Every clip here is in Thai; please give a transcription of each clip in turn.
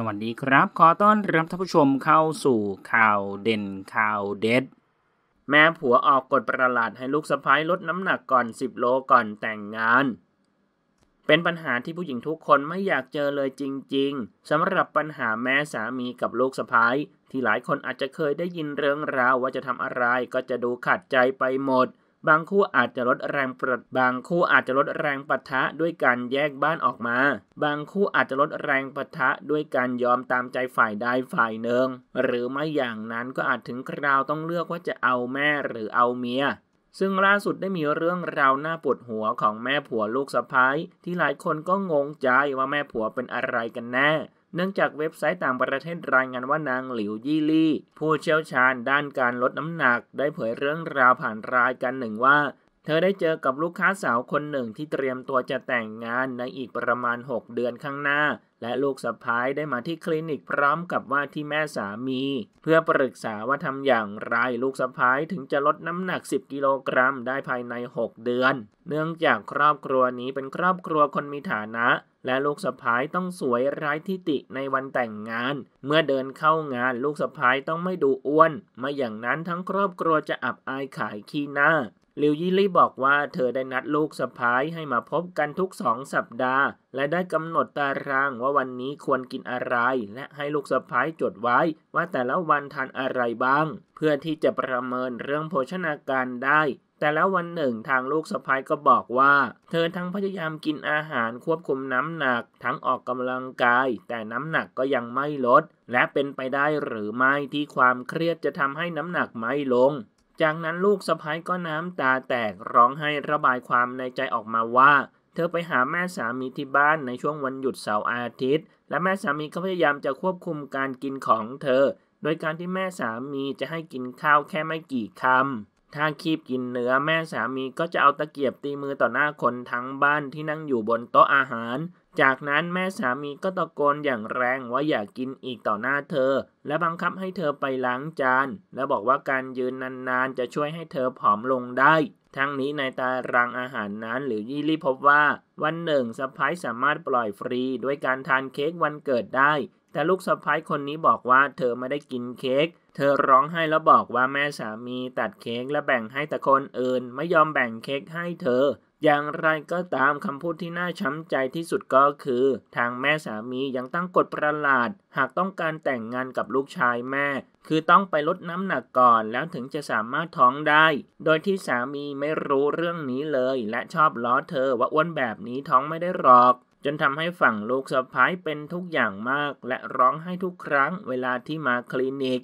สวัสดีครับ ขอต้อนรับท่านผู้ชมเข้าสู่ข่าวเด่นข่าวเด็ด แม่ผัวออกกฎประหลาดให้ลูกสะพ้ายลดน้ำหนักก่อน 10 โลก่อนแต่งงาน เป็นปัญหาที่ผู้หญิงทุกคนไม่อยากเจอเลยจริงๆสำหรับปัญหาแม่สามีกับลูกสะพ้ายที่หลายคนอาจจะเคยได้ยินเรื่องราวว่าจะทำอะไรก็จะดูขัดใจไปหมดบางคู่อาจจะลดแรงปรบางคู่อาจจะลดแรงปะทะด้วยการแยกบ้านออกมา บางคู่อาจจะลดแรงปะทะด้วยการยอมตามใจฝ่ายใดฝ่ายหนึ่งหรือไม่อย่างนั้นก็อาจถึงคราวต้องเลือกว่าจะเอาแม่หรือเอาเมียซึ่งล่าสุดได้มีเรื่องราวน่าปวดหัวของแม่ผัวลูกสะพ้ายที่หลายคนก็งงใจว่าแม่ผัวเป็นอะไรกันแน่เนื่องจากเว็บไซต์ต่างประเทศรายงานว่านางหลิวยี่ลี่ ผู้เชี่ยวชาญด้านการลดน้ำหนักได้เผยเรื่องราวผ่านรายการหนึ่งว่าเธอได้เจอกับลูกค้าสาวคนหนึ่งที่เตรียมตัวจะแต่งงานในอีกประมาณ 6 เดือนข้างหน้า และลูกสะพ้ายได้มาที่คลินิกพร้อมกับว่าที่แม่สามี เพื่อปรึกษาว่าทำอย่างไรลูกสะพ้ายถึงจะลดน้ำหนัก 10 กิโลกรัมได้ภายใน 6 เดือน เนื่องจากครอบครัวนี้เป็นครอบครัวคนมีฐานะ และลูกสะพ้ายต้องสวยไร้ทิฏฐิในวันแต่งงาน เมื่อเดินเข้างานลูกสะพ้ายต้องไม่ดูอ้วนไม่อย่างนั้นทั้งครอบครัวจะอับอายขายขี้หน้าลิวยี่ลี่บอกว่าเธอได้นัดลูกสะพ้ายให้มาพบกันทุกสองสัปดาห์ และได้กำหนดตารางว่าวันนี้ควรกินอะไร และให้ลูกสะพ้ายจดไว้ว่าแต่ละวันทานอะไรบ้าง เพื่อที่จะประเมินเรื่องโภชนาการได้ แต่แล้ววันหนึ่งทางลูกสะพ้ายก็บอกว่า เธอทั้งพยายามกินอาหารควบคุมน้ำหนักทั้งออกกำลังกาย แต่น้ำหนักก็ยังไม่ลด และเป็นไปได้หรือไม่ที่ความเครียดจะทำให้น้ำหนักไม่ลงจากนั้นลูกสะพ้ยก็น้ำตาแตก ร้องไห้ระบายความในใจออกมาว่า เธอไปหาแม่สามีที่บ้านในช่วงวันหยุดเสาร์อาทิตย์ และแม่สามีก็พยายามจะควบคุมการกินของเธอ โดยการที่แม่สามีจะให้กินข้าวแค่ไม่กี่คำถ้าคีบกินเนื้อแม่สามีก็จะเอาตะเกียบตีมือต่อหน้าคนทั้งบ้านที่นั่งอยู่บนโต๊ะอาหาร จากนั้นแม่สามีก็ตะโกนอย่างแรงว่าอย่ากกินอีกต่อหน้าเธอ และบังคับให้เธอไปล้างจาน และบอกว่าการยืนนานๆจะช่วยให้เธอผอมลงได้ ทั้งนี้ในตารางอาหารนั้นหรือยี่ลี่พบว่า วันหนึ่งสปายสามารถปล่อยฟรีด้วยการทานเค้กวันเกิดได้ แต่ลูกสปายคนนี้บอกว่าเธอไม่ได้กินเค้กเธอร้องไห้แล้วบอกว่าแม่สามีตัดเค้กและแบ่งให้แต่คนอื่น ไม่ยอมแบ่งเค้กให้เธอ อย่างไรก็ตามคำพูดที่น่าช้ำใจที่สุดก็คือ ทางแม่สามียังตั้งกฎประหลาด หากต้องการแต่งงานกับลูกชายแม่คือต้องไปลดน้ำหนักก่อนแล้วถึงจะสามารถท้องได้ โดยที่สามีไม่รู้เรื่องนี้เลย และชอบล้อเธอว่าอ้วนแบบนี้ท้องไม่ได้หรอกจนทำให้ฝั่งลูกสะพ้ายเป็นทุกอย่างมาก และร้องไห้ทุกครั้งเวลาที่มาคลินิก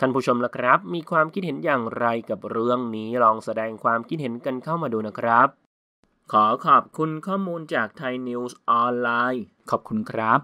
ท่านผู้ชมล่ะครับ มีความคิดเห็นอย่างไรกับเรื่องนี้ ลองแสดงความคิดเห็นกันเข้ามาดูนะครับ ขอขอบคุณข้อมูลจากไทยนิวส์ออนไลน์ ขอบคุณครับ